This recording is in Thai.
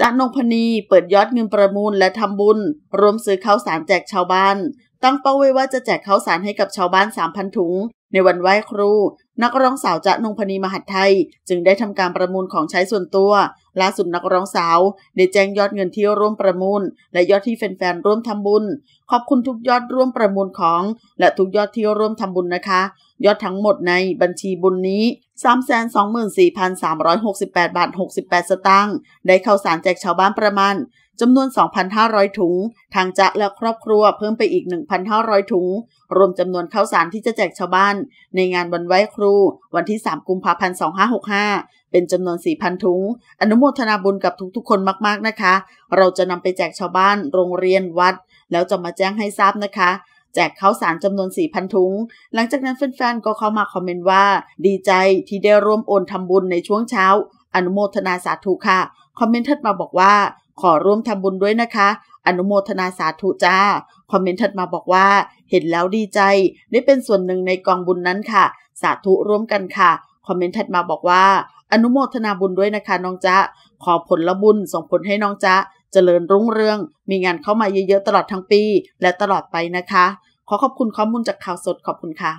จานงพนีเปิดยอดเงินประมูลและทำบุญรวมซื้อข้าวสารแจกชาวบ้าน ตั้งเป้าไว้ว่าจะแจกข้าวสารให้กับชาวบ้าน3,000ถุง ในวันไหว้ครู นักร้องสาวจะนงพนีมหัดไทยจึงได้ทำการประมูลของใช้ส่วนตัว ล่าสุดนักร้องสาวได้แจ้งยอดเงินที่ร่วมประมูล และยอดที่แฟนๆร่วมทำบุญขอบคุณทุกยอดร่วมประมูลของ และทุกยอดที่ร่วมทำบุญนะคะ ยอดทั้งหมดในบัญชีบุญนี้324,368 บาท 68 สตางค์ได้เข้าสารแจกชาวบ้านประมาณจำนวน 2,500 ถุง ทางจะและครอบครัวเพิ่มไปอีก 1,500 ถุง รวมจำนวนข้าวสารที่จะแจกชาวบ้านในงานวันไหว้ครู วันที่ 3 กุมภาพันธ์2565 เป็นจำนวน 4,000 ถุง อนุโมทนาบุญกับทุกๆคนมากๆนะคะ เราจะนำไปแจกชาวบ้านโรงเรียนวัด แล้วจะมาแจ้งให้ทราบนะคะแจกข้าวสารจำนวน4,000ถุง หลังจากนั้นแฟนๆก็เข้ามาคอมเมนต์ว่า ดีใจที่ได้ร่วมโอนทำบุญในช่วงเช้า อนุโมทนาสาธุค่ะคอมเมนต์ถัดมาบอกว่าขอร่วมทำบุญด้วยนะคะ อนุโมทนาสาธุจ้า คอมเมนต์ถัดมาบอกว่า เห็นแล้วดีใจ ได้เป็นส่วนหนึ่งในกองบุญนั้นค่ะ สาธุร่วมกันค่ะ คอมเมนต์ถัดมาบอกว่าอนุโมทนาบุญด้วยนะคะน้องจ๊ะขอผลละบุญส่งผลให้น้องจ๊ะเจริญรุ่งเรือง มีงานเข้ามาเยอะๆตลอดทั้งปี และตลอดไปนะคะ ขอขอบคุณข้อมูลจากข่าวสดขอบคุณค่ะ